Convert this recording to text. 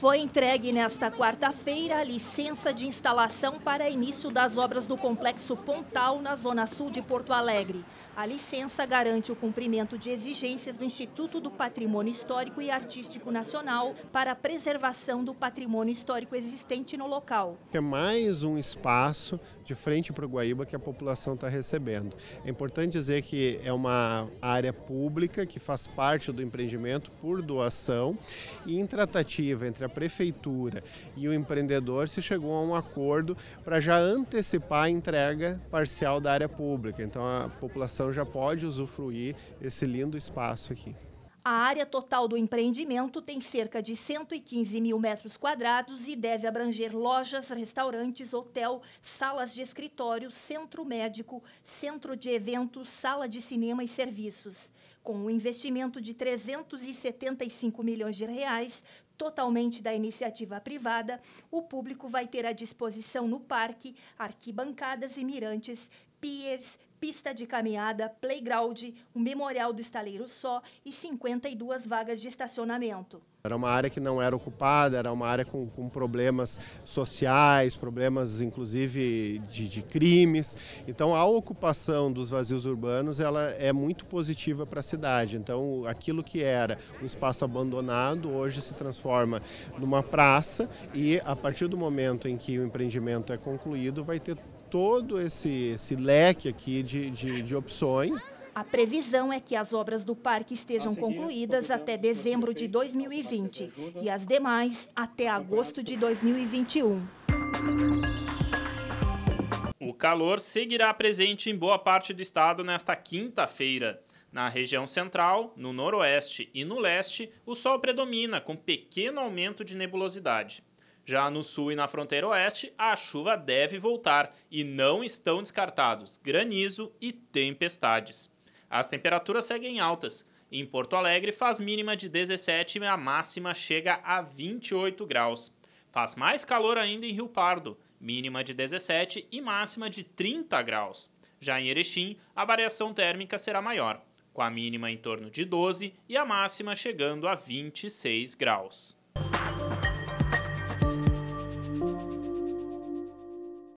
Foi entregue nesta quarta-feira a licença de instalação para início das obras do Complexo Pontal, na Zona Sul de Porto Alegre. A licença garante o cumprimento de exigências do Instituto do Patrimônio Histórico e Artístico Nacional para a preservação do patrimônio histórico existente no local. É mais um espaço de frente para o Guaíba que a população está recebendo. É importante dizer que é uma área pública que faz parte do empreendimento por doação e em tratativa entre a prefeitura e o empreendedor, se chegou a um acordo para já antecipar a entrega parcial da área pública. Então a população já pode usufruir esse lindo espaço aqui. A área total do empreendimento tem cerca de 115 mil metros quadrados e deve abranger lojas, restaurantes, hotel, salas de escritório, centro médico, centro de eventos, sala de cinema e serviços. Com um investimento de 375 milhões de reais, totalmente da iniciativa privada, o público vai ter à disposição no parque arquibancadas e mirantes piers, pista de caminhada, playground, um memorial do estaleiro só e 52 vagas de estacionamento. Era uma área que não era ocupada, era uma área com, com problemas sociais, problemas inclusive de, de, crimes. Então a ocupação dos vazios urbanos ela é muito positiva para a cidade. Então aquilo que era um espaço abandonado hoje se transforma numa praça e a partir do momento em que o empreendimento é concluído vai ter todo esse, esse leque aqui de, de, de opções. A previsão é que as obras do parque estejam concluídas tá até dezembro de 2020 tá tá e as demais até agosto de 2021. O calor seguirá presente em boa parte do estado nesta quinta-feira. Na região central, no noroeste e no leste, o sol predomina, com pequeno aumento de nebulosidade. Já no sul e na fronteira oeste, a chuva deve voltar e não estão descartados granizo e tempestades. As temperaturas seguem altas. Em Porto Alegre faz mínima de 17 e a máxima chega a 28 graus. Faz mais calor ainda em Rio Pardo, mínima de 17 e máxima de 30 graus. Já em Erechim, a variação térmica será maior, com a mínima em torno de 12 e a máxima chegando a 26 graus.